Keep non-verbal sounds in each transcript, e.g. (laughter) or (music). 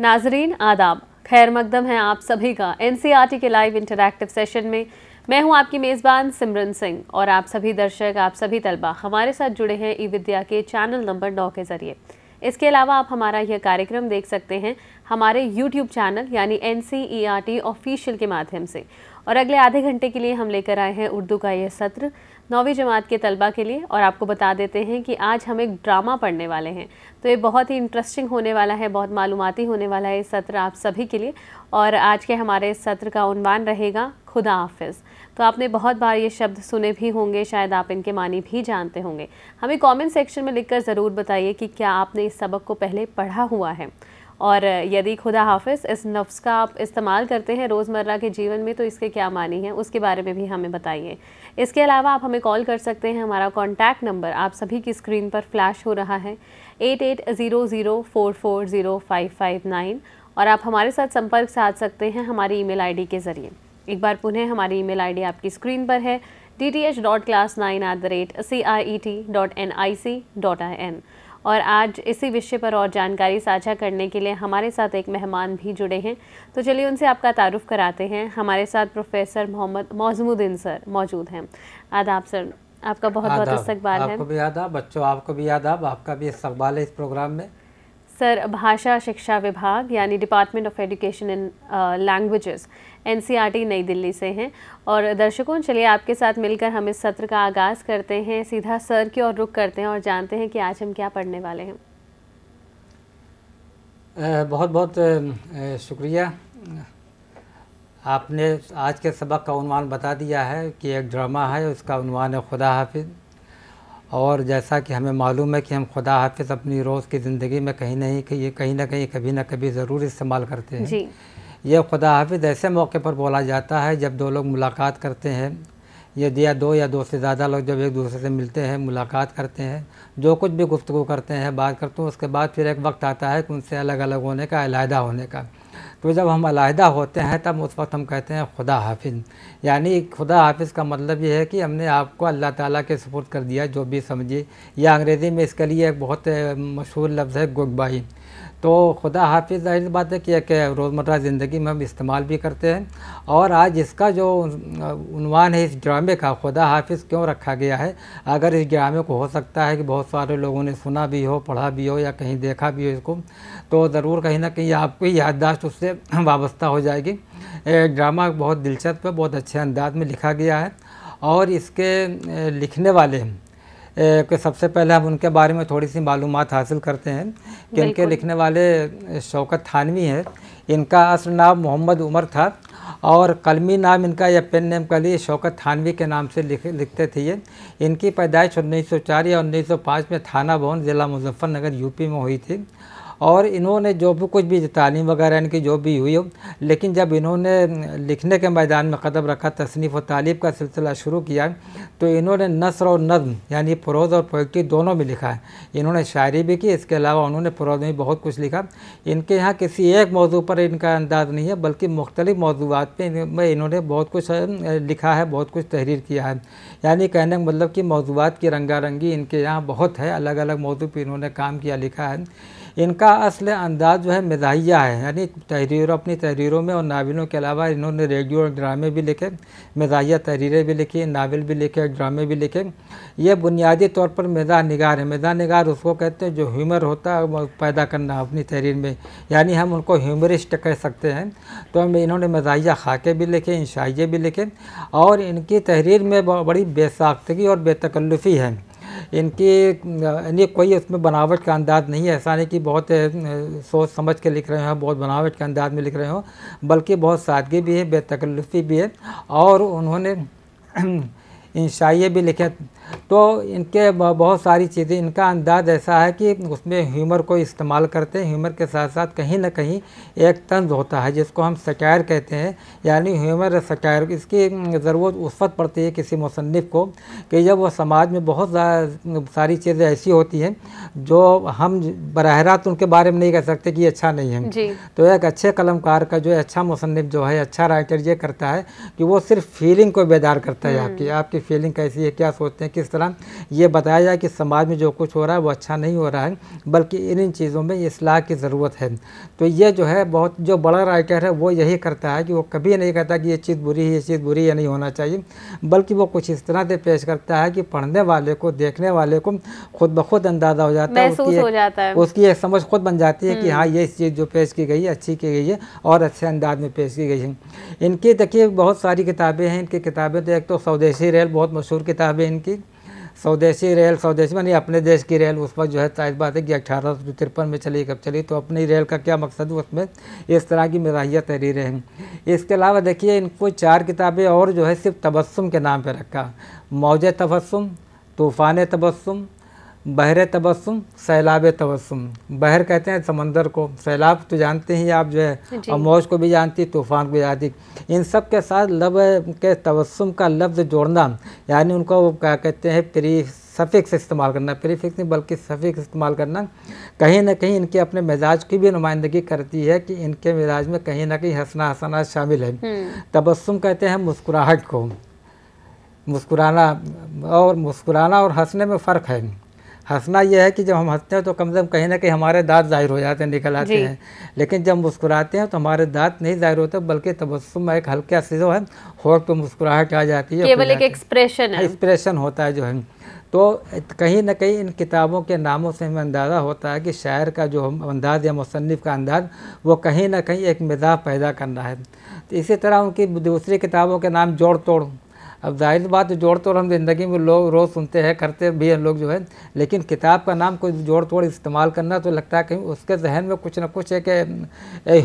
नाजरीन आदाब खैर मकदम है आप सभी का एनसीईआरटी के लाइव इंटरैक्टिव सेशन में मैं हूं आपकी मेज़बान सिमरन सिंह और आप सभी दर्शक आप सभी तलबा हमारे साथ जुड़े हैं ई विद्या के चैनल नंबर नौ के ज़रिए इसके अलावा आप हमारा यह कार्यक्रम देख सकते हैं हमारे यूट्यूब चैनल यानी एन सी ऑफिशियल के माध्यम से और अगले आधे घंटे के लिए हम लेकर आए हैं उर्दू का यह सत्र नौवीं जमात के तलबा के लिए और आपको बता देते हैं कि आज हम एक ड्रामा पढ़ने वाले हैं तो ये बहुत ही इंटरेस्टिंग होने वाला है बहुत मालूमती होने वाला है इस सत्र आप सभी के लिए और आज के हमारे इस सत्र का उनवान रहेगा खुदा हाफिज़ तो आपने बहुत बार ये शब्द सुने भी होंगे शायद आप इनके मानी भी जानते होंगे हमें कॉमेंट सेक्शन में लिख ज़रूर बताइए कि क्या आपने इस सबक को पहले पढ़ा हुआ है और यदि खुदा हाफिज इस नफ्स का आप इस्तेमाल करते हैं रोज़मर्रा के जीवन में तो इसके क्या मानी है उसके बारे में भी हमें बताइए इसके अलावा आप हमें कॉल कर सकते हैं हमारा कॉन्टैक्ट नंबर आप सभी की स्क्रीन पर फ्लैश हो रहा है eight eight zero zero four four zero five five nine और आप हमारे साथ संपर्क साध सकते हैं हमारी ईमेल आईडी के ज़रिए एक बार पुनः हमारी ईमेल आईडी आपकी स्क्रीन पर है D T H dot class nine at the rate C I E T dot N I C dot I N और आज इसी विषय पर और जानकारी साझा करने के लिए हमारे साथ एक मेहमान भी जुड़े हैं तो चलिए उनसे आपका तारुफ कराते हैं हमारे साथ प्रोफेसर मोहम्मद मौजमुद्दीन सर मौजूद हैं आदाब सर आपका बहुत बहुत इस्तकबाल है आपको भी आदाब बच्चों आपको भी आदाब आपका भी इस्तकबाल है इस प्रोग्राम में सर भाषा शिक्षा विभाग यानी department of education in languages NCERT New Delhi से हैं और दर्शकों चलिए आपके साथ मिलकर हम इस सत्र का आगाज़ करते हैं सीधा सर की ओर रुख करते हैं और जानते हैं कि आज हम क्या पढ़ने वाले हैं बहुत बहुत शुक्रिया आपने आज के सबक का उनवान बता दिया है कि एक ड्रामा है उसका उनवान है खुदा हाफिज़ और जैसा कि हमें मालूम है कि हम खुदा हाफिज़ अपनी रोज़ की ज़िंदगी में कहीं नहीं ये कहीं ना कहीं कभी ना कभी ज़रूर इस्तेमाल करते हैं जी। यह खुदा हाफिज़ ऐसे मौके पर बोला जाता है जब दो लोग मुलाकात करते हैं ये दिया दो या दो से ज़्यादा लोग जब एक दूसरे से मिलते हैं मुलाकात करते हैं जो कुछ भी गुफ्तु करते हैं बात करते हैं उसके बाद फिर एक वक्त आता है कि उनसे अलग अलग होने का अलहदा होने का तो जब हम अलहदा होते हैं तब उस वक्त हम कहते हैं खुदा हाफिज यानी खुदा हाफिज का मतलब ये है कि हमने आपको अल्लाह ताला के सपोर्ट कर दिया जो भी समझिए या अंग्रेज़ी में इसके लिए एक बहुत मशहूर लफ्ज़ है गुगबाही तो खुदा हाफिज जाहिर बात है कि एक रोज़मर्रा ज़िंदगी में हम इस्तेमाल भी करते हैं और आज इसका जो उनवान है इस ड्रामे का खुदा हाफिज क्यों रखा गया है अगर इस ड्रामे को हो सकता है कि बहुत सारे लोगों ने सुना भी हो पढ़ा भी हो या कहीं देखा भी हो इसको तो ज़रूर कहीं ना कहीं आपकी याददाश्त उससे वाबस्ता हो जाएगी ड्रामा बहुत दिलचस्प है बहुत अच्छे अंदाज में लिखा गया है और इसके लिखने वाले के सबसे पहले हम उनके बारे में थोड़ी सी मालूम हासिल करते हैं कि इनके लिखने वाले शौकत थानवी हैं इनका असल नाम मोहम्मद उमर था और कलमी नाम इनका या पेन नेम कली शौकत थानवी के नाम से लिख लिखते थे ये इनकी पैदाइश उन्नीस सौ चार या उन्नीस सौ पाँच में थाना भवन ज़िला मुजफ्फरनगर यूपी में हुई थी और इन्होंने जो भी कुछ भी तालीम वगैरह इनकी जो भी हुई हो लेकिन जब इन्होंने लिखने के मैदान में कदम रखा तसनीफ़ व तालीब का सिलसिला शुरू किया तो इन्होंने नसर और नज़म यानी प्रोज़ और पोइट्री दोनों में लिखा है इन्होंने शायरी भी की इसके अलावा उन्होंने प्रोज़ में बहुत कुछ लिखा इनके यहाँ किसी एक मौजू पर इनका अंदाज़ नहीं है बल्कि मुख्तलि मौजूद पर इन्होंने बहुत कुछ लिखा है बहुत कुछ तहरीर किया है यानी कहने का मतलब कि मौजूद की रंगारंगी इनके यहाँ बहुत है अलग अलग मौजू पर इन्होंने काम किया लिखा है इनका असल अंदाज जो है मिजाहिया है यानी तहरीरों अपनी तहरीरों में और नावलों के अलावा इन्होंने रेडियो और ड्रामे भी लिखे मिजाहिया तहरीरें भी लिखी नावल भी लिखे ड्रामे भी लिखे ये बुनियादी तौर पर मिजा निगार है मिजा निगार उसको कहते हैं जो ह्यूमर होता है पैदा करना अपनी तहरीर में यानी हम उनको ह्यूमरिस्ट कह सकते हैं तो हम इन्होंने मिजाहिया खाके भी लिखे इंशाइये भी लिखे और इनकी तहरीर में बड़ी बेसाख्तगी और बेतकल्लफ़ी है इनके इन्हें कोई उसमें बनावट का अंदाज नहीं है ऐसा नहीं कि बहुत सोच समझ के लिख रहे हो बहुत बनावट के अंदाज में लिख रहे हो बल्कि बहुत सादगी भी है बेतकल्लुफ़ी भी है और उन्होंने (clears throat) इंशाइये भी लिखे तो इनके बहुत सारी चीज़ें इनका अंदाज ऐसा है कि उसमें ह्यूमर को इस्तेमाल करते हैं ह्यूमर के साथ साथ कहीं ना कहीं एक तंज होता है जिसको हम सटायर कहते हैं यानी ह्यूमर सटायर इसकी ज़रूरत उस वक्त पड़ती है किसी मुसनफ़ को कि जब वह समाज में बहुत सारी चीज़ें ऐसी होती हैं जो हम बरह रात उनके बारे में नहीं कह सकते कि अच्छा नहीं है तो एक अच्छे कलमकार का जो अच्छा मुसनफ़ जो है अच्छा राइटर ये करता है कि वो सिर्फ फीलिंग को बेदार करता है हम्म। आपकी आपकी फीलिंग कैसी है क्या सोचते हैं किस तरह वसलम ये बताया जाए कि समाज में जो कुछ हो रहा है वो अच्छा नहीं हो रहा है बल्कि इन इन चीज़ों में असलाह की ज़रूरत है तो ये जो है बहुत जो बड़ा राइटर है वो यही करता है कि वो कभी नहीं कहता कि ये चीज़ बुरी है ये चीज़ बुरी या नहीं होना चाहिए बल्कि वो कुछ इस तरह से पेश करता है कि पढ़ने वाले को देखने वाले को खुद ब खुद अंदाज़ा हो जाता है उसकी उसकी एक समझ खुद बन जाती है कि हम्म। हाँ ये चीज़ जो पेश की गई है अच्छी की गई है और अच्छे अंदाज में पेश की गई है इनकी देखिए बहुत सारी किताबें हैं इनकी किताबें तो एक तो स्वदेशी रेल बहुत मशहूर किताब है इनकी स्वदेशी रेल स्वदेशी मानी अपने देश की रेल उस पर जो है जाहिर बात है कि अठारह सौ तिरपन में चली कब चली तो अपनी रेल का क्या मकसद उसमें इस तरह की मजाहिया तहरीरें हैं इसके अलावा देखिए इनको चार किताबें और जो है सिर्फ तबस्सुम के नाम पर रखा मौज तबस्सुम तूफ़ान तबस्सुम बहरे तबस्म सैलाब तबस्म बहर कहते हैं समंदर को सैलाब तो जानते ही आप जो है और मौज को भी जानती तूफ़ान को भी जानती इन सब के साथ लब के तबस्म का लफ्ज़ जोड़ना यानी उनको क्या कहते हैं प्री सफ़िक्स इस्तेमाल करना प्रीफिक्स नहीं बल्कि सफ़िक्स इस्तेमाल करना कहीं ना कहीं इनके अपने मिजाज की भी नुमाइंदगी करती है कि इनके मिजाज में कहीं ना कहीं हंसना हंसना शामिल है हम्म। तबस्म कहते हैं मुस्कुराहट को मुस्कुराना और मुस्कुराना और हंसने में फ़र्क है हंसना यह है कि जब हम हंसते हैं तो कम से कम कहीं ना कहीं हमारे दांत ज़ाहिर हो जाते हैं निकल आते हैं लेकिन जब मुस्कुराते हैं तो हमारे दांत नहीं ज़ाहिर होते बल्कि तबस्सुम एक हल्का सी जो है होठ पर मुस्कुराहट आ जाती है केवल एक एक्सप्रेशन है एक्सप्रेशन होता है जो है तो कहीं ना कहीं इन किताबों के नामों से हमें अंदाज़ा होता है कि शायर का जो अंदाज़ या मुसनफ़ का अंदाज़ वो कहीं ना कहीं एक मिजाज पैदा करना है तो इसी तरह उनकी दूसरी किताबों के नाम जोड़ तोड़ अब जाहिर बात जोड़ तोड़ हम ज़िंदगी में लोग रोज़ सुनते हैं करते भी हैं लोग जो है लेकिन किताब का नाम कोई जोड़ तोड़ इस्तेमाल करना तो लगता है कहीं उसके जहन में कुछ ना कुछ एक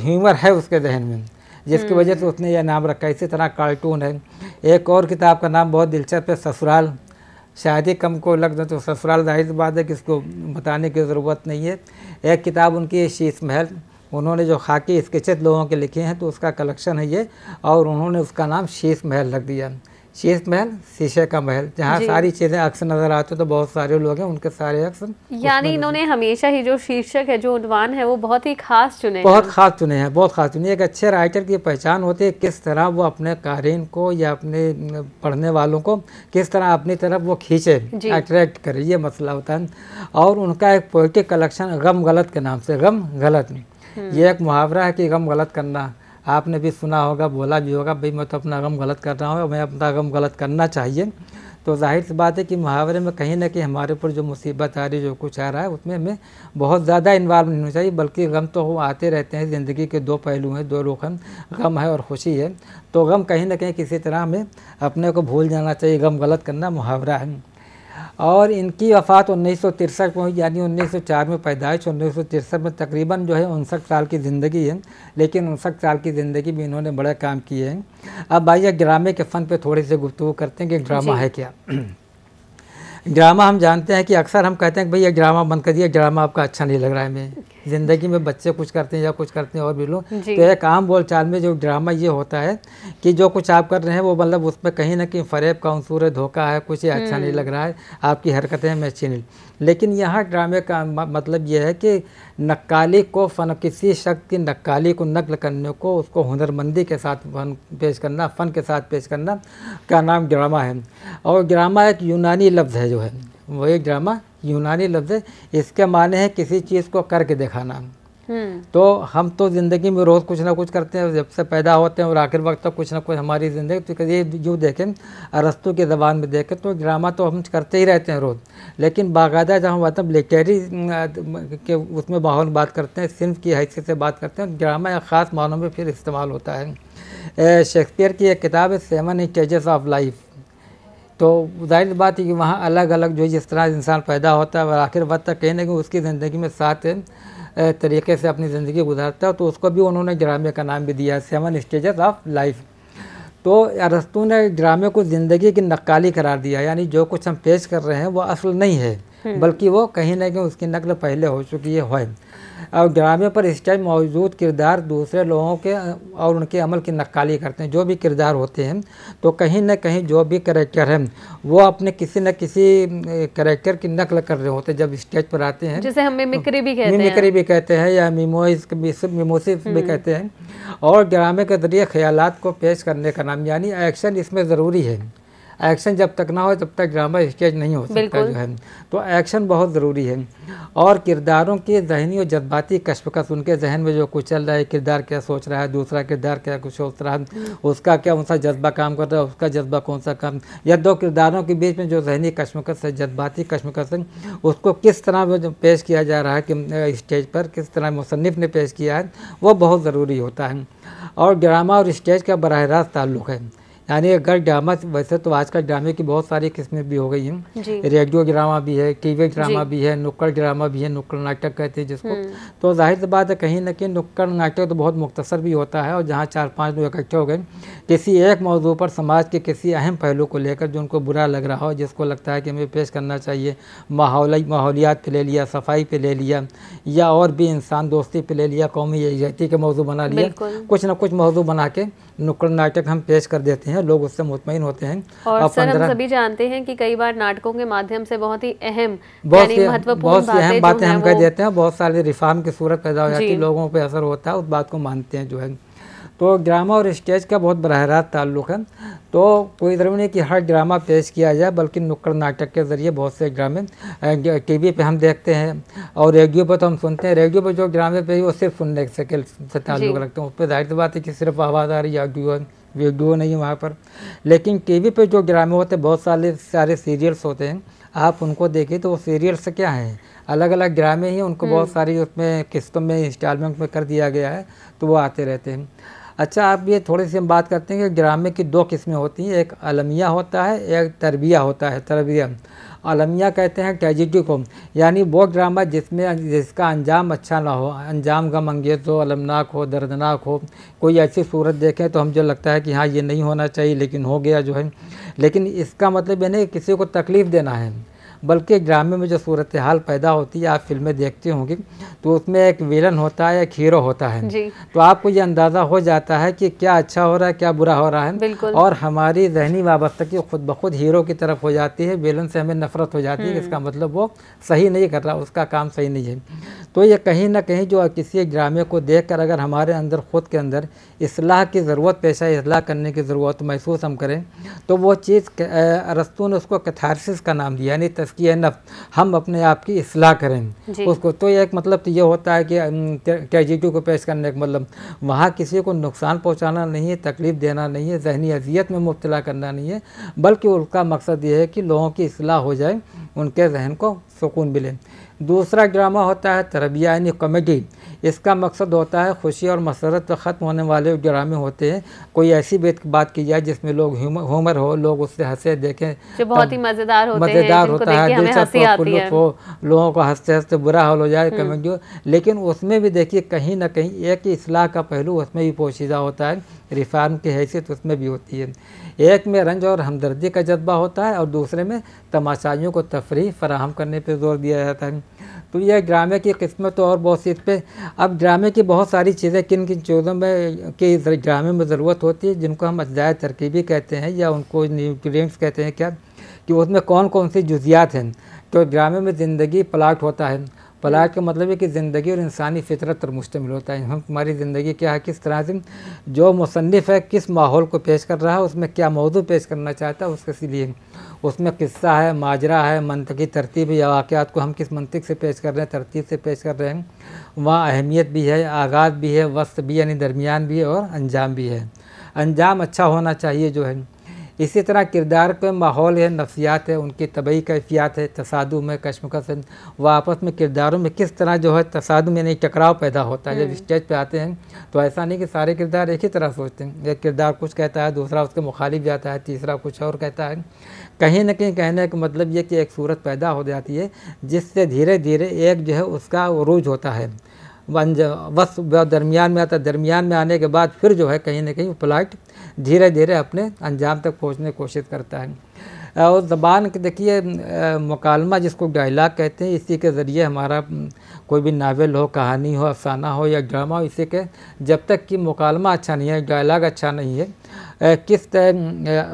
ह्यूमर है उसके जहन में जिसकी वजह से हम्म। उसने यह नाम रखा इसी तरह कार्टून है एक और किताब का नाम बहुत दिलचस्प है ससुराल शायद ही कम को लग जाए तो ससुराल जाहिर बात है कि इसको बताने की ज़रूरत नहीं है एक किताब उनकी शीश महल उन्होंने जो खाकी स्केचेज लोगों के लिखे हैं तो उसका कलेक्शन है ये और उन्होंने उसका नाम शीश महल रख दिया शीश महल शीशे का महल जहाँ सारी चीजें अक्स नजर आते हैं तो बहुत सारे लोग हैं उनके सारे अक्स यानी इन्होंने हमेशा ही जो शीर्षक है जो उद्वान है वो बहुत ही खास चुने बहुत खास चुने हैं बहुत खास चुने एक अच्छे राइटर की पहचान होती है किस तरह वो अपने कारीन को या अपने पढ़ने वालों को किस तरह अपनी तरफ वो खींचे अट्रैक्ट करे ये मसला होता है और उनका एक पोइटिक कलेक्शन गम गलत के नाम से गम गलत हम्म। ये एक मुहावरा है कि गम गलत करना आपने भी सुना होगा बोला भी होगा भाई मैं तो अपना गम गलत कर रहा हूँ मैं अपना गम गलत करना चाहिए तो जाहिर सी बात है कि मुहावरे में कहीं ना कहीं हमारे ऊपर जो मुसीबत आ रही जो कुछ आ रहा है उसमें हमें बहुत ज़्यादा इन्वॉल्व नहीं होना चाहिए बल्कि गम तो वो आते रहते हैं ज़िंदगी के दो पहलू हैं दो रुख हैं गम है और खुशी है तो गम कहीं ना कहीं किसी तरह हमें अपने को भूल जाना चाहिए गम गलत करना मुहावरा है और इनकी वफ़ात उन्नीस सौ में हुई यानी 1904 में पैदाइश उन्नीस में तकरीबन जो है उनसठ साल की ज़िंदगी है लेकिन उनसठ साल की ज़िंदगी में इन्होंने बड़े काम किए हैं अब यह ड्रामे के फ़न पे थोड़ी सी गुफ्तु करते हैं कि ड्रामा है क्या ड्रामा हम जानते हैं कि अक्सर हम कहते हैं कि भाई ये ड्रामा बंद कर दिया ड्रामा आपका अच्छा नहीं लग रहा है मैं ज़िंदगी में बच्चे कुछ करते हैं या कुछ करते हैं और भी लोग तो एक आम बोलचाल में जो ड्रामा ये होता है कि जो कुछ आप कर रहे हैं वो मतलब उसमें कहीं ना कहीं फ़रेब का अंसूर है धोखा है कुछ अच्छा हम्म। नहीं लग रहा है आपकी हरकतें मैं अच्छी नहीं लेकिन यहाँ ड्रामे का मतलब ये है कि नक्काली को फ़न किसी शख्स की नक्काली को नकल करने को उसको हुनरमंदी के साथ फन पेश करना फ़न के साथ पेश करना का नाम ड्रामा है और ड्रामा एक यूनानी लफ्ज़ है जो है वो एक ड्रामा यूनानी लफ्ज़ इसके माने हैं किसी चीज़ को करके दिखाना हम्म। तो हम तो ज़िंदगी में रोज़ कुछ ना कुछ करते हैं जब से पैदा होते हैं और आखिर वक्त तक तो कुछ ना कुछ हमारी ज़िंदगी तो ये यूँ देखें अरस्तु की ज़बान में देखें तो ड्रामा तो हम करते ही रहते हैं रोज़ लेकिन बाकायदा जब हम मतलब लिटरेरी के उसमें माहौल बात करते हैं सिंफ की हैसियत से बात करते हैं ड्रामा एक ख़ास मानों में फिर इस्तेमाल होता है शेक्सपियर की एक किताब है सेवन स्टेजेस ऑफ लाइफ तो जाहिर बात है कि वहाँ अलग अलग जो जिस तरह इंसान पैदा होता है और आखिर वक्त तक कहीं ना कहीं उसकी ज़िंदगी में सात तरीके से अपनी ज़िंदगी गुजारता है तो उसको भी उन्होंने ड्रामे का नाम भी दिया सेवन स्टेजेस ऑफ लाइफ तो अरस्तू ने ड्रामे को ज़िंदगी की नक्काली करार दिया यानी जो कुछ हम पेश कर रहे हैं वो असल नहीं है हम्म। बल्कि वो कहीं ना कहीं उसकी नकल पहले हो चुकी है और ड्रामे पर इस टाइम मौजूद किरदार दूसरे लोगों के और उनके अमल की नकाली करते हैं जो भी किरदार होते हैं तो कहीं ना कहीं जो भी करेक्टर है वो अपने किसी न किसी करेक्टर की नकल कर रहे होते हैं जब स्टेज पर आते हैं जैसे हम मिमिक्री भी कहते हैं मिमिक्री भी कहते हैं या मिमोइस मिमोसिस भी हम्म। कहते हैं और ड्रामे के जरिए ख्याल को पेश करने का नाम यानी एक्शन इसमें ज़रूरी है एक्शन जब तक ना हो तब तक ड्रामा स्केच नहीं हो सकता जो है तो एक्शन बहुत ज़रूरी है और किरदारों के जहनी और जज्बाती कशपकश उनके जहन में जो कुछ चल रहा है किरदार क्या सोच रहा है दूसरा किरदार क्या कुछ सोच रहा है उसका क्या कौन सा जज्बा काम कर रहा है उसका जज्बा कौन सा काम या दो किरदारों के बीच में जो जहनी कशमकश है जज्बाती कशमकश है उसको किस तरह पेश किया जा रहा है कि स्टेज पर किस तरह मुसनफ़ ने पेश किया है वो बहुत ज़रूरी होता है और ड्रामा और स्टेज का बरह रास्त ताल्लुक़ है यानी अगर ड्रामा वैसे तो आजकल ड्रामे की बहुत सारी किस्में भी हो गई हैं रेडियो ड्रामा भी है टीवी ड्रामा भी है नुक्कड़ ड्रामा भी है नुक्कड़ नाटक कहते हैं जिसको हम्म। तो जाहिर सी बात है कहीं ना कहीं नुक्कड़ नाटक तो बहुत मुख्तसर भी होता है और जहाँ चार पाँच लोग इकट्ठे हो गए किसी एक मौजू पर समाज के किसी अहम पहलू को लेकर जो उनको बुरा लग रहा हो जिसको लगता है कि हमें पेश करना चाहिए माहौल माहौलियात पर ले लिया सफाई पर ले लिया या और भी इंसान दोस्ती पर ले लिया कौमी एजती के मौजू बना लिया कुछ ना कुछ मौजू बना के नुक्कड़ नाटक हम पेश कर देते हैं लोग उससे मुतमिन होते हैं और सर हम सभी जानते हैं कि कई बार नाटकों के माध्यम से बहुत ही अहम बहुत सी अहम बातें हम कह देते हैं बहुत सारे रिफार्म की सूरत पैदा हो जाती है लोगों पर असर होता है उस बात को मानते हैं जो है तो ड्रामा और स्टेज का बहुत बरह रास्त ताल्लुक है तो कोई ज़रूरी नहीं कि हर ड्रामा पेश किया जाए बल्कि नुक्कड़ नाटक के ज़रिए बहुत से ड्रामे टी वी पर हम देखते हैं और रेडियो पर तो हम सुनते हैं रेडियो पर जो ड्रामे पे वो सिर्फ सुनने से ताल्लुक रखते हैं उस पर जाहिर सी बात है कि सिर्फ आवाज़ आ रही है ऑडियो वीडियो नहीं वहाँ पर लेकिन टीवी पे जो ड्रामे होते हैं बहुत सारे सारे सीरियल्स होते हैं आप उनको देखें तो वो सीरियल्स क्या हैं अलग अलग ड्रामे ही उनको बहुत हम्म। सारी उसमें किस्तों में इंस्टॉलमेंट में कर दिया गया है तो वो आते रहते हैं अच्छा आप ये थोड़ी सी हम बात करते हैं कि ड्रामे की दो किस्में होती हैं एक अलमिया होता है एक तरबिया होता है तरबिया अलमिया कहते हैं ट्रेजिडी को यानी वो ड्रामा जिसमें अं-, जिसका अंजाम अच्छा ना हो अंजाम गम अंगेज हो तो, अलमनाक हो दर्दनाक हो कोई ऐसी सूरत देखें तो हम जो लगता है कि हाँ ये नहीं होना चाहिए लेकिन हो गया जो है लेकिन इसका मतलब यह नहीं किसी को तकलीफ़ देना है बल्कि ड्रामे में जो सूरत हाल पैदा होती है आप फिल्में देखते होंगे तो उसमें एक विलन होता है एक हीरो होता है तो आपको ये अंदाज़ा हो जाता है कि क्या अच्छा हो रहा है क्या बुरा हो रहा है और हमारी जहनी वाबस्तगी खुद ब खुद हीरो की तरफ हो जाती है विलन से हमें नफरत हो जाती है हम्म। इसका मतलब वो सही नहीं कर रहा उसका काम सही नहीं है तो ये कहीं ना कहीं जो किसी एक ड्रामे को देख कर अगर हमारे अंदर ख़ुद के अंदर असलाह की ज़रूरत पेशा असलाह करने की ज़रूरत महसूस हम करें तो वो चीज़ रस्तों ने उसको कथारसिस का नाम दिया यानी तस्की नफ़ हम अपने आप की असलाह करें उसको तो एक मतलब तो ये होता है कि ट्रेजिडी को पेश करने का मतलब वहाँ किसी को नुकसान पहुँचाना नहीं है तकलीफ़ देना नहीं है जहनी अजियत में मुबतला करना नहीं है बल्कि उसका मकसद ये है कि लोगों की असलाह हो जाए उनके जहन को मिले दूसरा ड्रामा होता है कॉमेडी इसका मकसद होता है खुशी और मसरत ख़त्म होने वाले ड्रामे होते हैं कोई ऐसी बात की जाए जिसमें लोग हुमर हो लोग उससे हंसे देखें जो बहुत ही मज़ेदार होते मज़ेदार होता है दिलचस्प हो लोगों को हंसते हंसते बुरा हाल हो जाए हम्म। कमेंट लेकिन उसमें भी देखिए कहीं ना कहीं एक असलाह का पहलू उसमें भी पोशीदा होता है रिफार्म की हैसियत उसमें भी होती है एक में रंज और हमदर्दी का जज्बा होता है और दूसरे में तमाशाइयों को तफरी फराहम करने पर जोर दिया जाता है तो यह ड्रामे की किस्मत और बहुत सी इस पर अब ड्रामे की बहुत सारी चीज़ें किन किन चीज़ों में के ड्रामे में ज़रूरत होती है जिनको हम अजाय तरकीबी कहते हैं या उनको न्यूट्रिएंट्स कहते हैं क्या कि उसमें कौन कौन सी जुजियात हैं तो ड्रामे में ज़िंदगी प्लाट होता है प्लाट का मतलब है कि ज़िंदगी और इंसानी फितरत पर मुश्तमिल होता है हम हमारी ज़िंदगी क्या है किस तरह से जो मुसनफ़ है किस माहौल को पेश कर रहा है उसमें क्या मौजू पेश करना चाहता है उसके लिए उसमें किस्सा है माजरा है मनतकी तरतीब या वाक़ात को हम किस मंतिक से पेश कर रहे हैं तरतीब से पेश कर रहे हैं वहाँ अहमियत भी है आगाज़ भी है वस्त भी यानी दरमियान भी है और अंजाम भी है अंजाम अच्छा होना चाहिए जो है इसी तरह किरदार का माहौल है नफसियात है उनकी तबी कैफियात है तसादम है कशमकश है वह आपस में किरदारों में किस तरह जो है तसादम यानी टकराव पैदा होता है जब हम्म। स्टेज पर आते हैं तो ऐसा नहीं कि सारे किरदार एक ही तरह सोचते हैं एक किरदार कुछ कहता है दूसरा उसके मुखालिफ जाता है तीसरा कुछ और कहता है कहीं ना कहीं कहने का मतलब ये कि एक सूरत पैदा हो जाती है जिससे धीरे धीरे एक जो है उसका रूज होता है वन वस दरमियान में आता है दरमियान में आने के बाद फिर जो है कहीं ना कहीं फ्लाइट धीरे धीरे अपने अंजाम तक पहुँचने की कोशिश करता है और ज़बान देखिए मकालमा जिसको डायलाग कहते हैं इसी के ज़रिए हमारा कोई भी नावल हो कहानी हो अफसाना हो या ड्रामा हो इसी के जब तक कि मकालमा अच्छा नहीं है डायलाग अच्छा नहीं है किस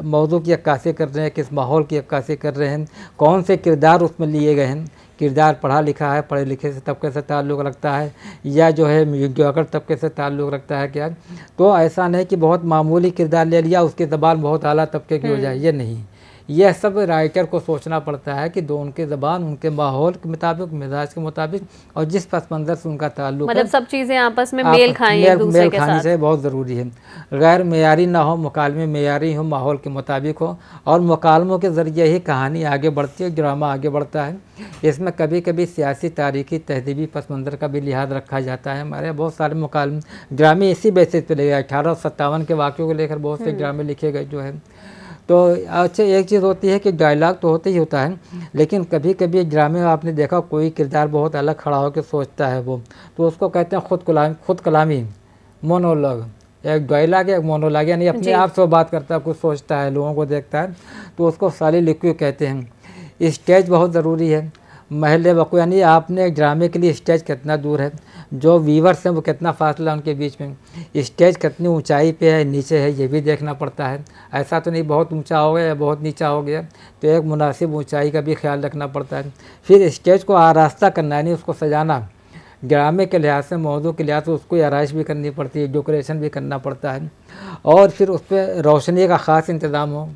मौजू की अक्सी कर रहे हैं किस माहौल की अक्सी कर रहे हैं कौन से किरदार उसमें लिए गए हैं किरदार पढ़ा लिखा है पढ़े लिखे से तबके से ताल्लुक़ रखता है या जो है मीडियाकर तबके से ताल्लुक़ रखता है क्या तो ऐसा नहीं कि बहुत मामूली किरदार ले लिया उसकी ज़बान बहुत अली तबके की हो हम्म। जाए ये नहीं यह सब राइटर को सोचना पड़ता है कि दो उनके ज़बान उनके माहौल के मुताबिक मिजाज के मुताबिक और जिस पस मंजर से उनका ताल्लुक मतलब सब चीज़ें आपस में मेल खाएं मेल, मेल के खाने से बहुत ज़रूरी है गैर मैारी ना हो मकालमे मैारी हो माहौल के मुताबिक हो और मकालमों के ज़रिए ही कहानी आगे बढ़ती है ड्रामा आगे बढ़ता है इसमें कभी कभी सियासी तारीखी तहजीबी पस मंज़र का भी लिहाज रखा जाता है हमारे बहुत सारे मकालमे ड्रामे इसी बेसिस पर ले गए अठारह सत्तावन के वाक्यों को लेकर बहुत से हम्म। ड्रामे लिखे गए जो है तो अच्छा एक चीज़ होती है कि डायलॉग तो होता ही होता है लेकिन कभी कभी ड्रामे में आपने देखा कोई किरदार बहुत अलग खड़ा होकर सोचता है वो तो उसको कहते हैं खुद कलाम खुद कलामी मोनोलॉग एक डायलॉग एक मोनोलॉग यानी अपने आप से बात करता है कुछ सोचता है लोगों को देखता है तो उसको साली लिक्यू कहते हैं स्टेज बहुत ज़रूरी है महल वकू यानी आपने ड्रामे के लिए स्टेज कितना दूर है जो वीवर्स हैं वो कितना फासला उनके बीच में स्टेज कितनी ऊंचाई पे है नीचे है ये भी देखना पड़ता है ऐसा तो नहीं बहुत ऊंचा हो गया या बहुत नीचा हो गया तो एक मुनासिब ऊंचाई का भी ख्याल रखना पड़ता है फिर स्टेज को आरास्ता करना यानी उसको सजाना ड्रामे के लिहाज से मौजू के लिहाज से उसको आरइश भी करनी पड़ती है डेकोरेशन भी करना पड़ता है और फिर उस पर रोशनी का ख़ास इंतज़ाम हो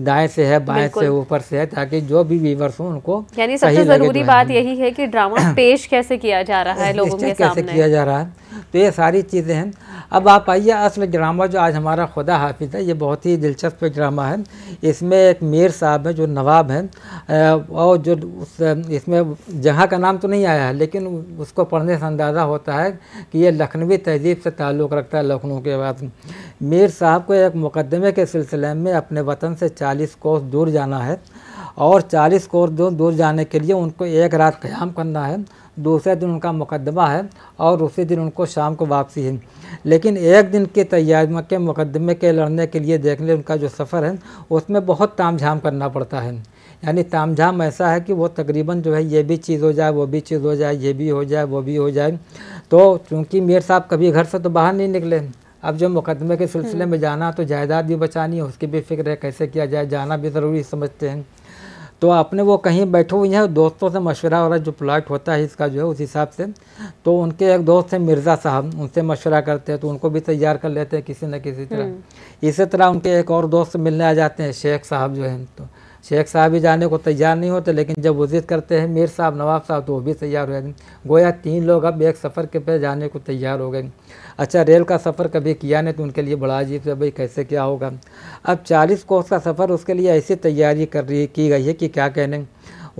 दाएं से है बाएं से ऊपर से है ताकि जो भी व्यूवर्स हों उनको यानी सबसे जरूरी बात यही है कि ड्रामा (clears throat) पेश कैसे किया जा रहा है लोगों के सामने कैसे किया जा रहा है तो ये सारी चीज़ें हैं अब आप आइए असल ड्रामा जो आज हमारा खुदा हाफिज़ है ये बहुत ही दिलचस्प ड्रामा है इसमें एक मेयर साहब हैं जो नवाब हैं और जो उस इसमें जगह का नाम तो नहीं आया है लेकिन उसको पढ़ने से अंदाज़ा होता है कि ये लखनवी तहजीब से ताल्लुक़ रखता है लखनऊ के बाद मीर साहब को एक मुकदमे के सिलसिले में अपने वतन से चालीस कोस दूर जाना है और चालीस कोस दूर जाने के लिए उनको एक रात क़्याम करना है दूसरे दिन उनका मुकदमा है और उसी दिन उनको शाम को वापसी है लेकिन एक दिन के तैयारी के मुकदमे के लड़ने के लिए देखने उनका जो सफ़र है उसमें बहुत ताम झाम करना पड़ता है यानी ताम झाम ऐसा है कि वो तकरीबन जो है ये भी चीज़ हो जाए वो भी चीज़ हो जाए ये भी हो जाए वो भी हो जाए तो चूँकि मेयर साहब कभी घर से तो बाहर नहीं निकले अब जब मुकदमे के सिलसिले हम्म। में जाना तो जायदाद भी बचानी है उसकी भी फिक्र है कैसे किया जाए जाना भी ज़रूरी समझते हैं तो आपने वो कहीं बैठे हुए हैं दोस्तों से मशवरा वाला जो प्लाट होता है इसका जो है उस हिसाब से तो उनके एक दोस्त हैं मिर्ज़ा साहब उनसे मशवरा करते हैं तो उनको भी तैयार कर लेते हैं किसी न किसी तरह हम्म। इसी तरह उनके एक और दोस्त मिलने आ जाते हैं शेख साहब जो हैं तो शेख साहब भी जाने को तैयार नहीं होते लेकिन जब वो करते हैं मीर साहब नवाब साहब तो वो भी तैयार हो जाते गोया तीन लोग अब एक सफ़र के पे जाने को तैयार हो गए अच्छा रेल का सफ़र कभी किया नहीं तो उनके लिए बड़ा अजीब है भाई कैसे क्या होगा अब चालीस कोस का सफ़र उसके लिए ऐसी तैयारी कर रही की गई है कि क्या कहने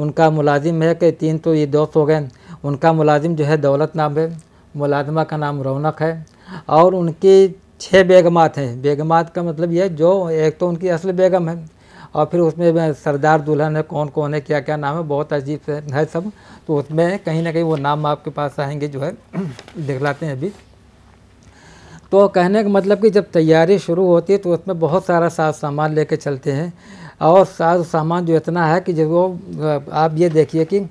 उनका मुलाजिम है कि तीन तो ये दोस्त हो गए उनका मुलाजिम जो है दौलत नाम है मुलाजमा का नाम रौनक है और उनकी छः बेगमात हैं बेगमात का मतलब यह जो एक तो उनकी असल बेगम है और फिर उसमें सरदार दुल्हन है कौन कौन है क्या क्या नाम है बहुत अजीब है सब तो उसमें कहीं ना कहीं वो नाम आपके पास आएंगे जो है (clears throat) दिखलाते हैं अभी तो कहने का मतलब कि जब तैयारी शुरू होती है तो उसमें बहुत सारा साज सामान लेके चलते हैं और साज सामान जो इतना है कि जब वो आप ये देखिए कि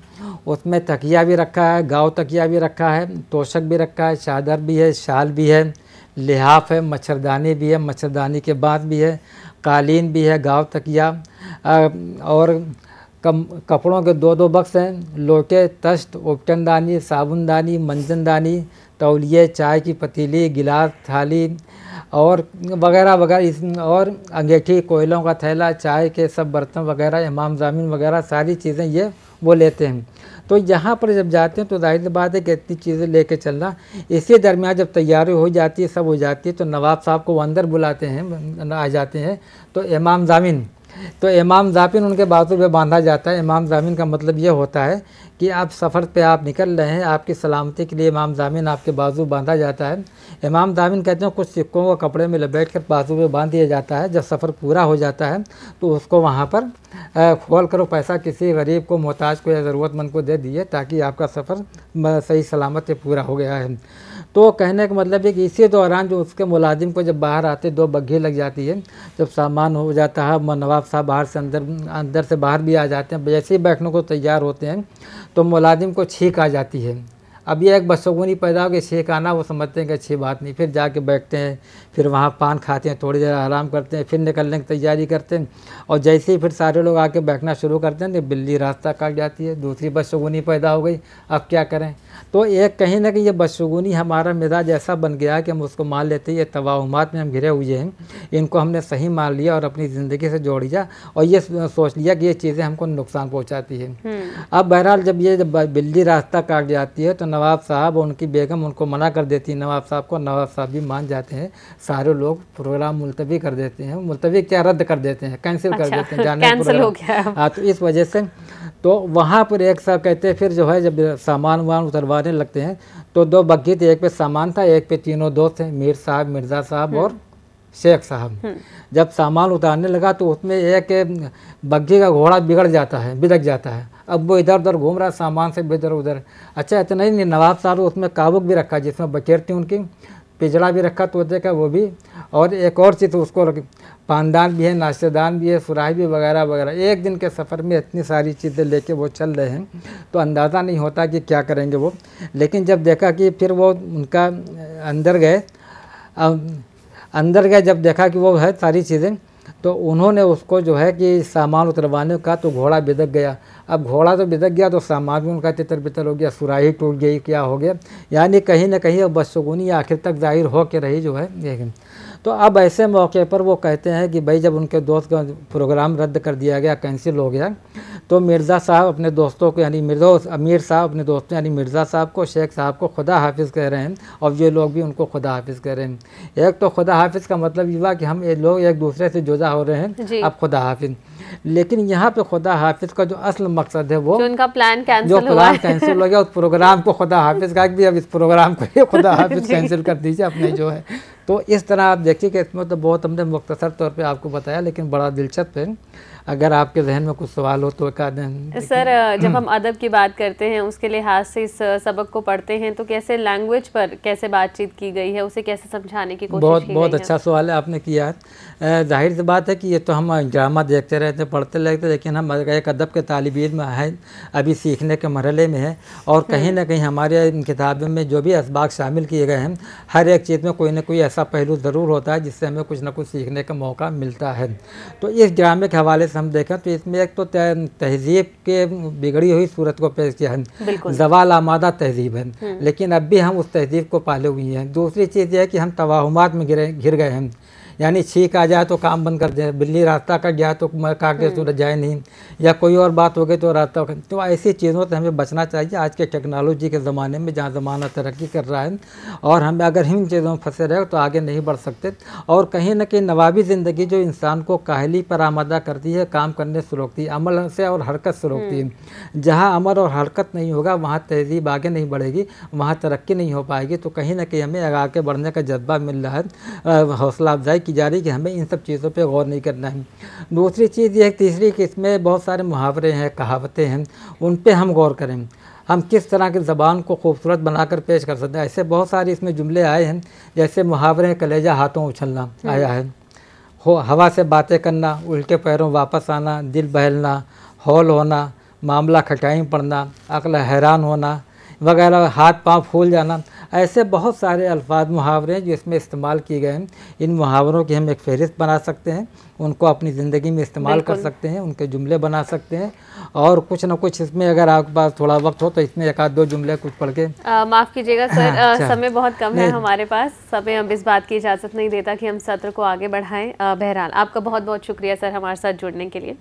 उसमें तकिया भी रखा है गाँव तकिया भी रखा है तोशक भी रखा है चादर भी है शाल भी है लिहाफ है मच्छरदानी भी है मच्छरदानी के बाद भी है कालीन भी है गाँव तकिया और कम कपड़ों के दो दो बक्स हैं लोटे तश्त उपटनदानी साबुनदानी मंजनदानी तौलिए चाय की पतीली गिलास थाली और वगैरह वगैरह इस और अंगेठी कोयलों का थैला चाय के सब बर्तन वगैरह इमाम जामिन वगैरह सारी चीज़ें ये वो लेते हैं तो यहाँ पर जब जाते हैं तो जाहिर बात है कि इतनी चीज़ें ले कर चलना इसी दरमियान जब तैयारी हो जाती है सब हो जाती है तो नवाब साहब को वो अंदर बुलाते हैं आ जाते हैं तो इमाम जामिन तो इमाम जामिन उनके बातों पे बांधा जाता है इमाम जामिन का मतलब ये होता है कि आप सफ़र पे आप निकल रहे हैं आपकी सलामती के लिए इमाम जामिन आपके बाजू बांधा जाता है इमाम जामिन कहते हैं कुछ सिक्कों को कपड़े में लपेट कर बाजू में बांध दिया जाता है जब सफ़र पूरा हो जाता है तो उसको वहाँ पर खोल कर पैसा किसी गरीब को मोहताज को या ज़रूरतमंद को दे दिए ताकि आपका सफ़र सही सलामत पूरा हो गया है तो कहने का मतलब है कि इसी दौरान जो उसके मुलाजिम को जब बाहर आते दो बग्घी लग जाती है जब सामान हो जाता है नवाब साहब बाहर से अंदर अंदर से बाहर भी आ जाते हैं जैसे ही बैठने को तैयार होते हैं तो मुलाजिम को छींक आ जाती है अब ये एक बसगुनी पैदा हो गया छींक आना वो समझते हैं कि अच्छी बात नहीं फिर जाके बैठते हैं फिर वहाँ पान खाते हैं थोड़ी देर आराम करते हैं फिर निकलने की तैयारी करते हैं और जैसे ही फिर सारे लोग आके बैठना शुरू करते हैं तो बिल्ली रास्ता काट जाती है दूसरी बसगुनी पैदा हो गई अब क्या करें तो एक कहीं ना कहीं ये बदशगुनी हमारा मिजाज ऐसा बन गया कि हम उसको मान लेते हैं ये तवाहमात में हम घिरे हुए हैं इनको हमने सही मान लिया और अपनी ज़िंदगी से जोड़ लिया और ये सोच लिया कि ये चीज़ें हमको नुकसान पहुँचाती है हम्म। अब बहरहाल जब ये जब बिल्ली रास्ता काट जाती है तो नवाब साहब उनकी बेगम उनको मना कर देती है नवाब साहब को नवाब साहब भी मान जाते हैं सारे लोग प्रोग्राम मुलतवी कर देते हैं मुलतवी क्या रद्द कर देते हैं कैंसिल कर अच्छा, देते हैं जाने हाँ तो इस वजह से तो वहाँ पर एक साहब कहते हैं फिर जो है जब सामान वामान उतरवा आने लगते हैं तो दो बग्घी थे एक पे सामान था एक पे तीनों दोस्त हैं मीर साहब मिर्ज़ा साहब हम्म। और शेख साहब हम्म। जब सामान उतारने लगा तो उसमें एक बग्घी का घोड़ा बिगड़ जाता है बिदक जाता है अब वो इधर उधर घूम रहा सामान से इधर उधर अच्छा इतना ही नहीं नवाब साहब उसमें काबुक भी रखा जिसमें बकेर थी उनकी पिजड़ा भी रखा तोते का वो भी और एक और चीज़ तो उसको पानदान भी है नाश्तेदान भी है सुराही भी वगैरह वगैरह एक दिन के सफ़र में इतनी सारी चीज़ें लेके वो चल रहे हैं तो अंदाज़ा नहीं होता कि क्या करेंगे वो लेकिन जब देखा कि फिर वो उनका अंदर गए अंदर गए जब देखा कि वो है सारी चीज़ें तो उन्होंने उसको जो है कि सामान उतरवाने का तो घोड़ा बिदक गया अब घोड़ा तो बिदक गया तो सामान भी उनका तितर बितर हो गया सुराही टूट गई क्या हो गया यानी कहीं ना कहीं अब बदसगुनी आखिर तक जाहिर हो के रही जो है तो अब ऐसे मौके पर वो कहते हैं कि भाई जब उनके दोस्त का प्रोग्राम रद्द कर दिया गया कैंसिल हो गया तो मिर्ज़ा साहब अपने दोस्तों को यानी मिर्जा अमीर साहब अपने दोस्तों यानी मिर्ज़ा साहब को शेख साहब को खुदा हाफिज़ कह रहे हैं और ये लोग भी उनको खुदा हाफिज़ कह रहे हैं एक तो खुदा हाफिज़ का मतलब ये हुआ कि हम ये लोग एक दूसरे से जुदा हो रहे हैं अब खुदा हाफिज़ लेकिन यहाँ पे खुदा हाफिज का जो असल मकसद है वो उनका प्लान कैंसिल जो प्लान कैंसिल हो गया उस प्रोग्राम को खुदा हाफिज का भी अब इस प्रोग्राम को खुदा (laughs) हाफिज कैंसिल कर दीजिए अपने जो है तो इस तरह आप देखिए कि इसमें तो बहुत हमने मुख्तसर तौर पर आपको बताया लेकिन बड़ा दिलचस्प है अगर आपके जहन में कुछ सवाल हो तो सर हम्म। जब हम अदब की बात करते हैं उसके लिहाज से इस सबक को पढ़ते हैं तो कैसे लैंग्वेज पर कैसे बातचीत की गई है उसे कैसे समझाने की कोशिश बहुत की बहुत अच्छा सवाल है आपने किया है जाहिर सी बात है कि ये तो हम ड्रामा देखते रहते पढ़ते रहते लेकिन हम एक अदब के तालब इम हैं अभी सीखने के मरहले में है और कहीं हम्म। ना कहीं हमारे इन किताबों में जो भी इसबाक शामिल किए गए हैं हर एक चीज़ में कोई ना कोई ऐसा पहलू ज़रूर होता है जिससे हमें कुछ ना कुछ सीखने का मौका मिलता है तो इस ड्रामे के हवाले पॉलिटिक्स हम देखें तो इसमें एक तो तहजीब के बिगड़ी हुई सूरत को पेश किया है जवाल आमादा तहजीब है हम्म। लेकिन अब भी हम उस तहजीब को पाले हुए हैं दूसरी चीज़ यह है कि हम तवाहमात में गिरे घिर गए हैं यानी छीक आ जाए तो काम बंद कर दे बिल्ली रास्ता कट जाए तो काट के हम्म। सूरज जाए नहीं या कोई और बात हो गई तो रास्ता तो ऐसी चीज़ों से हमें बचना चाहिए आज के टेक्नोलॉजी के ज़माने में जहाँ ज़माना तरक्की कर रहा है और हम अगर इन चीज़ों में फंसे रहे तो आगे नहीं बढ़ सकते और कहीं ना कहीं नवाबी ज़िंदगी जो इंसान को काहली पर आमादा करती है काम करने से रोकती है अमल से और हरकत से रोकती है हम्म। जहाँ अमल और हरकत नहीं होगा वहाँ तहजीब आगे नहीं बढ़ेगी वहाँ तरक्की नहीं हो पाएगी तो कहीं ना कहीं हमें आगे बढ़ने का जज्बा मिल रहा है हौसला अफजाई की जा रही है कि हमें इन सब चीज़ों पे गौर नहीं करना है दूसरी चीज़ यह है तीसरी कि इसमें बहुत सारे मुहावरे हैं कहावतें हैं उन पर हम गौर करें हम किस तरह की ज़बान को खूबसूरत बनाकर पेश कर सकते हैं ऐसे बहुत सारे इसमें जुमले आए हैं जैसे मुहावरे कलेजा हाथों उछलना हम्म। आया है हो हवा से बातें करना उल्टे पैरों वापस आना दिल बहलना हौल होना मामला खटाई पड़ना अकल हैरान होना वगैरह हाथ पाँव फूल जाना ऐसे बहुत सारे अल्फाज मुहावरे हैं जो इसमें इस्तेमाल किए गए हैं इन मुहावरों की हम एक फहरिस्त बना सकते हैं उनको अपनी ज़िंदगी में इस्तेमाल कर सकते हैं उनके जुमले बना सकते हैं और कुछ ना कुछ इसमें अगर आपके पास थोड़ा वक्त हो तो इसमें एक आध दो जुमले कुछ पढ़ के माफ़ कीजिएगा सर अच्छा। समय बहुत कम है हमारे पास समय अब इस बात की इजाज़त नहीं देता कि हम सत्र को आगे बढ़ाएँ बहरहाल आपका बहुत बहुत शुक्रिया सर हमारे साथ जुड़ने के लिए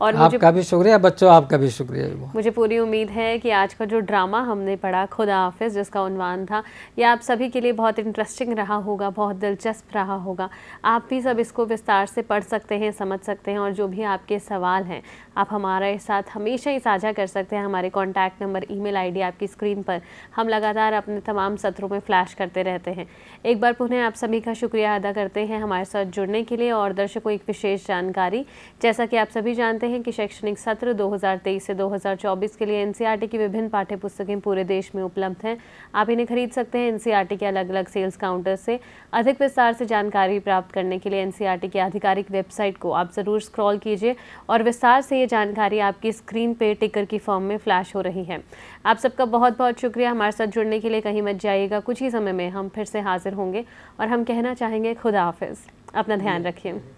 और आपका भी शुक्रिया बच्चों आपका भी शुक्रिया मुझे पूरी उम्मीद है कि आज का जो ड्रामा हमने पढ़ा खुदा हाफिज जिसका उनवान था ये आप सभी के लिए बहुत इंटरेस्टिंग रहा होगा बहुत दिलचस्प रहा होगा आप भी सब इसको विस्तार से पढ़ सकते हैं समझ सकते हैं और जो भी आपके सवाल हैं आप हमारे साथ हमेशा ही साझा कर सकते हैं हमारे कॉन्टैक्ट नंबर ई मेल आपकी स्क्रीन पर हम लगातार अपने तमाम सत्रों में फ्लैश करते रहते हैं एक बार पुनः आप सभी का शुक्रिया अदा करते हैं हमारे साथ जुड़ने के लिए और दर्शकों एक विशेष जानकारी जैसा कि आप सभी जानते हैं बताते हैं कि शैक्षणिक सत्र 2023 से 2024 के लिए एनसीईआरटी e की विभिन्न पाठ्य पुस्तकें पूरे देश में उपलब्ध हैं आप इन्हें खरीद सकते हैं एनसीईआरटी e के अलग अलग सेल्स काउंटर से अधिक विस्तार से जानकारी प्राप्त करने के लिए एनसीईआरटी e की आधिकारिक वेबसाइट को आप ज़रूर स्क्रॉल कीजिए और विस्तार से ये जानकारी आपकी स्क्रीन पर टिकर की फॉर्म में फ्लैश हो रही है आप सबका बहुत बहुत शुक्रिया हमारे साथ जुड़ने के लिए कहीं मत जाइएगा कुछ ही समय में हम फिर से हाजिर होंगे और हम कहना चाहेंगे खुदा हाफिज़ अपना ध्यान रखिए